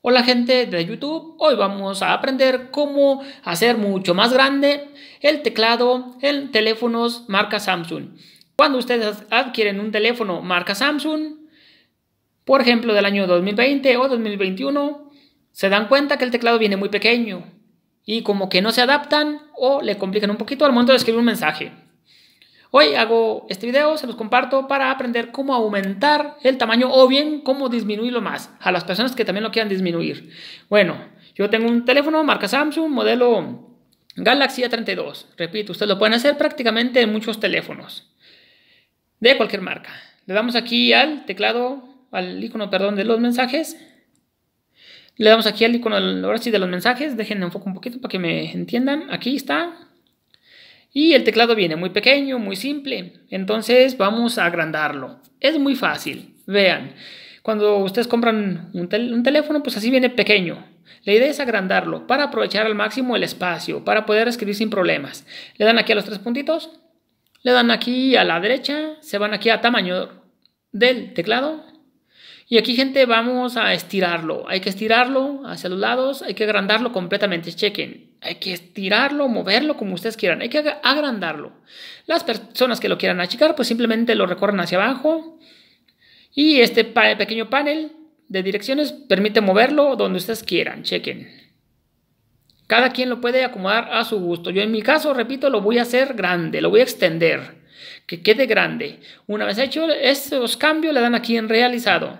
Hola gente de YouTube, hoy vamos a aprender cómo hacer mucho más grande el teclado en teléfonos marca Samsung. Cuando ustedes adquieren un teléfono marca Samsung, por ejemplo del año 2020 o 2021, se dan cuenta que el teclado viene muy pequeño y como que no se adaptan o le complican un poquito al momento de escribir un mensaje. Hoy hago este video, se los comparto para aprender cómo aumentar el tamaño o bien cómo disminuirlo más a las personas que también lo quieran disminuir. Bueno, yo tengo un teléfono marca Samsung, modelo Galaxy A32. Repito, ustedes lo pueden hacer prácticamente en muchos teléfonos de cualquier marca. Le damos aquí al teclado, al icono, perdón, de los mensajes. Le damos aquí al icono, ahora de los mensajes. Déjenme enfoco un poquito para que me entiendan. Aquí está, y el teclado viene muy pequeño, muy simple. Entonces vamos a agrandarlo. Es muy fácil. Vean, cuando ustedes compran un, teléfono, pues así viene pequeño. La idea es agrandarlo para aprovechar al máximo el espacio, para poder escribir sin problemas. Le dan aquí a los tres puntitos, le dan aquí a la derecha, se van aquí a tamaño del teclado y aquí, gente, vamos a estirarlo. Hay que estirarlo hacia los lados, hay que agrandarlo completamente. Chequen, hay que estirarlo, moverlo como ustedes quieran, hay que agrandarlo. Las personas que lo quieran achicar, pues simplemente lo recorren hacia abajo. Y este pequeño panel de direcciones permite moverlo donde ustedes quieran. Chequen. Cada quien lo puede acomodar a su gusto. Yo en mi caso, repito, lo voy a hacer grande, lo voy a extender que quede grande. Una vez hecho estos cambios, le dan aquí en realizado.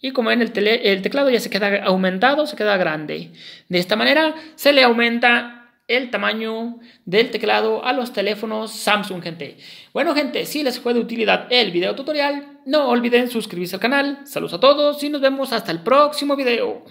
Y como ven el, el teclado ya se queda aumentado, se queda grande. De esta manera se le aumenta el tamaño del teclado a los teléfonos Samsung, gente. Bueno, gente, si les fue de utilidad el video tutorial, no olviden suscribirse al canal. Saludos a todos y nos vemos hasta el próximo video.